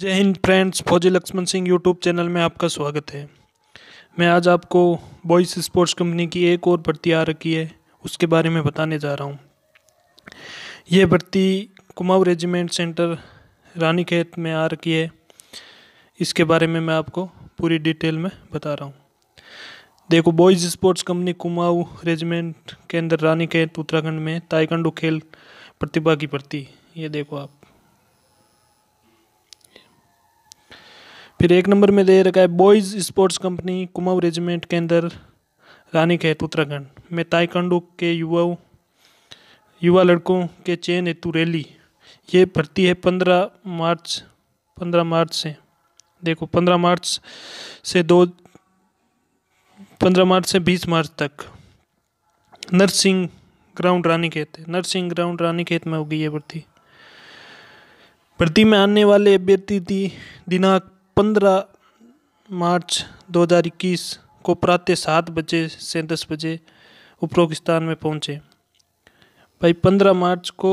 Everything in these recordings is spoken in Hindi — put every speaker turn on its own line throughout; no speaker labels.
जय हिंद फ्रेंड्स फौजी लक्ष्मण सिंह यूट्यूब चैनल में आपका स्वागत है मैं आज आपको बॉयस स्पोर्ट्स कंपनी की एक और भर्ती आ रखी है उसके बारे में बताने जा रहा हूँ यह भर्ती कुमाऊँ रेजिमेंट सेंटर रानीखेत में आ रखी है इसके बारे में मैं आपको पूरी डिटेल में बता रहा हूँ देखो boys sports company Kumaon regiment के अंदर रानी उत्तराखंड में ताइकंडो खेल प्रतिभा की भर्ती ये देखो आप फिर एक नंबर में दे रखा है boys sports company Kumaon regiment के अंदर रानी खेत उत्तराखंड में ताइकंडो के युवाओं युवा लड़कों के चयन हेतु रैली ये भर्ती है पंद्रह मार्च पंद्रह मार्च से देखो पंद्रह मार्च से दो पंद्रह मार्च से बीस मार्च तक नर्सिंग ग्राउंड रानी खेत नर्सिंग ग्राउंड रानी खेत में होगी ये भर्ती भर्ती में आने वाले अभ्यर्थी दिनांक पंद्रह मार्च दो हज़ार इक्कीस को प्रातः सात बजे से दस बजे उपरोक्त स्थान में पहुँचे भाई पंद्रह मार्च को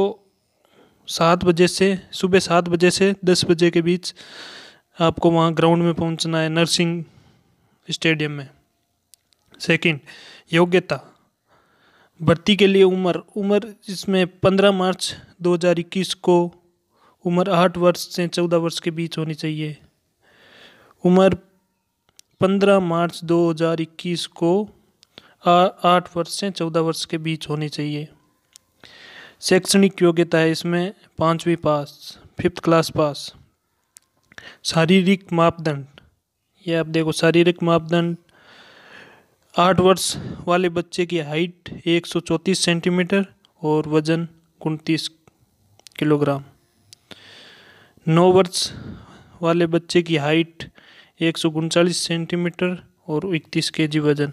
सात बजे से सुबह सात बजे से दस बजे के बीच आपको वहाँ ग्राउंड में पहुँचना है नर्सिंग स्टेडियम में सेकंड योग्यता भर्ती के लिए उम्र उम्र इसमें पंद्रह मार्च 2021 को उम्र आठ वर्ष से चौदह वर्ष के बीच होनी चाहिए उम्र 15 मार्च 2021 को आठ वर्ष से चौदह वर्ष के बीच होनी चाहिए शैक्षणिक योग्यता है इसमें पाँचवीं पास फिफ्थ क्लास पास शारीरिक मापदंड ये आप देखो शारीरिक मापदंड आठ वर्ष वाले बच्चे की हाइट चौंतीस सेंटीमीटर और वजन उनतीस किलोग्राम नौ वर्ष वाले बच्चे की हाइट एक सौ उनचालीस सेंटीमीटर और इकतीस के जी वजन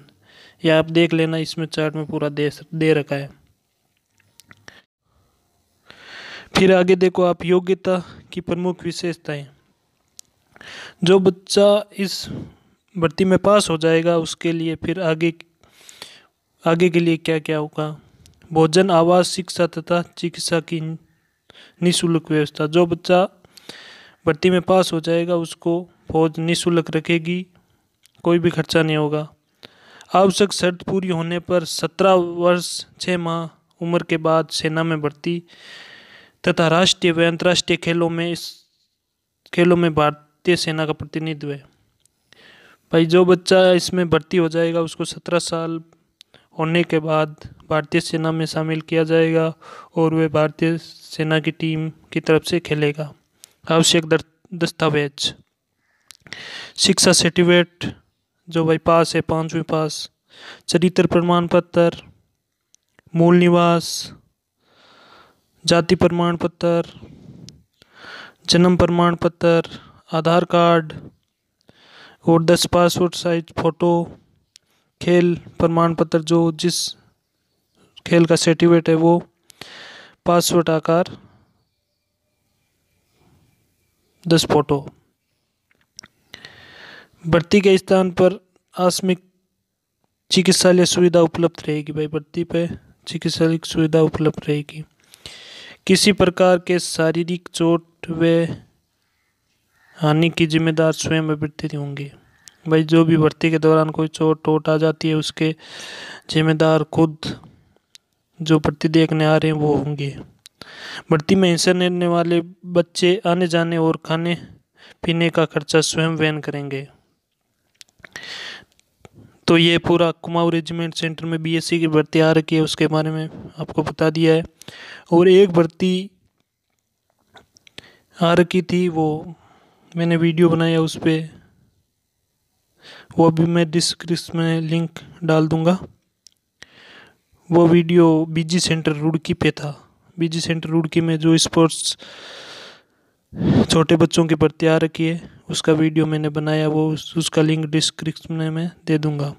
यह आप देख लेना इसमें चार्ट में पूरा दे दे रखा है फिर आगे देखो आप योग्यता की प्रमुख विशेषताएं जो बच्चा इस भर्ती में पास हो जाएगा उसके लिए फिर आगे आगे के लिए क्या क्या होगा भोजन आवास शिक्षा तथा चिकित्सा की निःशुल्क व्यवस्था जो बच्चा भर्ती में पास हो जाएगा उसको फौज निःशुल्क रखेगी कोई भी खर्चा नहीं होगा आवश्यक शर्त पूरी होने पर सत्रह वर्ष छः माह उम्र के बाद सेना में भर्ती तथा राष्ट्रीय व अंतर्राष्ट्रीय खेलों में इस खेलों में भारतीय सेना का प्रतिनिधित्व है भाई जो बच्चा इसमें भर्ती हो जाएगा उसको सत्रह साल होने के बाद भारतीय सेना में शामिल किया जाएगा और वह भारतीय सेना की टीम की तरफ से खेलेगा आवश्यक दस्तावेज शिक्षा सर्टिफिकेट जो भाई पास है पाँचवीं पास चरित्र प्रमाण पत्र मूल निवास जाति प्रमाण पत्र जन्म प्रमाण पत्र आधार कार्ड और दस पासपोर्ट साइज फ़ोटो खेल प्रमाण पत्र जो जिस खेल का सर्टिफिकेट है वो पासपोर्ट आकार दस फोटो भर्ती के स्थान पर आसमिक चिकित्सालय सुविधा उपलब्ध रहेगी भाई भर्ती पर चिकित्सालय सुविधा उपलब्ध रहेगी किसी प्रकार के शारीरिक चोट व हानि की जिम्मेदार स्वयं अभ्यर्थित होंगे भाई जो भी भर्ती के दौरान कोई चोट टोट आ जाती है उसके जिम्मेदार खुद जो भर्ती देखने आ रहे हैं वो होंगे भर्ती में हिस्सा लेने वाले बच्चे आने जाने और खाने पीने का खर्चा स्वयं वहन करेंगे तो ये पूरा कुमाऊँ रेजिमेंट सेंटर में बीएससी e की भर्ती आ रखी है उसके बारे में आपको बता दिया है और एक भर्ती आ रखी थी वो मैंने वीडियो बनाया उस पर वो भी मैं डिस्क्रिप्स में लिंक डाल दूंगा वो वीडियो बीजी सेंटर रुड़की पे था बीजी सेंटर रुड़की में जो स्पोर्ट्स छोटे बच्चों के प्रत्या रखिए उसका वीडियो मैंने बनाया वो उसका लिंक डिस्क्रिप्शन में दे दूंगा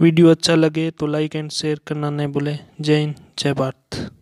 वीडियो अच्छा लगे तो लाइक एंड शेयर करना नहीं भूलें जय हिंद जय भारत